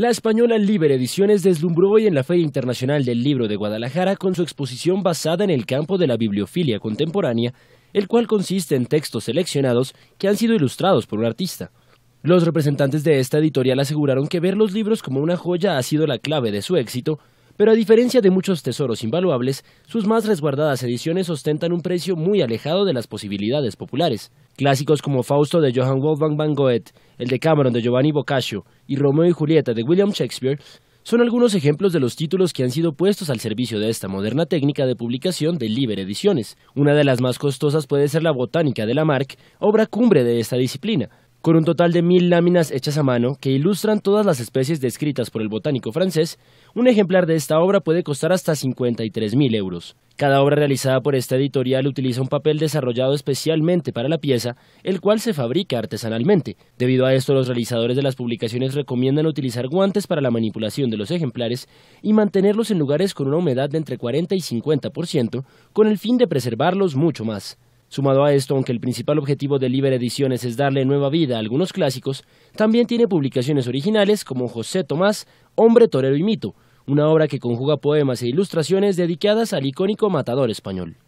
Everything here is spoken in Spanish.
La española Liber Ediciones deslumbró hoy en la Feria Internacional del Libro de Guadalajara con su exposición basada en el campo de la bibliofilia contemporánea, el cual consiste en textos seleccionados que han sido ilustrados por un artista. Los representantes de esta editorial aseguraron que ver los libros como una joya ha sido la clave de su éxito, pero a diferencia de muchos tesoros invaluables, sus más resguardadas ediciones ostentan un precio muy alejado de las posibilidades populares. Clásicos como Fausto de Johann Wolfgang van Goethe, el de Cameron de Giovanni Boccaccio y Romeo y Julieta de William Shakespeare son algunos ejemplos de los títulos que han sido puestos al servicio de esta moderna técnica de publicación de libre Ediciones. Una de las más costosas puede ser la Botánica de Lamarck, obra cumbre de esta disciplina, con un total de mil láminas hechas a mano que ilustran todas las especies descritas por el botánico francés, un ejemplar de esta obra puede costar hasta 53.000 euros. Cada obra realizada por esta editorial utiliza un papel desarrollado especialmente para la pieza, el cual se fabrica artesanalmente. Debido a esto, los realizadores de las publicaciones recomiendan utilizar guantes para la manipulación de los ejemplares y mantenerlos en lugares con una humedad de entre 40 y 50%, con el fin de preservarlos mucho más. Sumado a esto, aunque el principal objetivo de Liber Ediciones es darle nueva vida a algunos clásicos, también tiene publicaciones originales como José Tomás, Hombre, Torero y Mito, una obra que conjuga poemas e ilustraciones dedicadas al icónico matador español.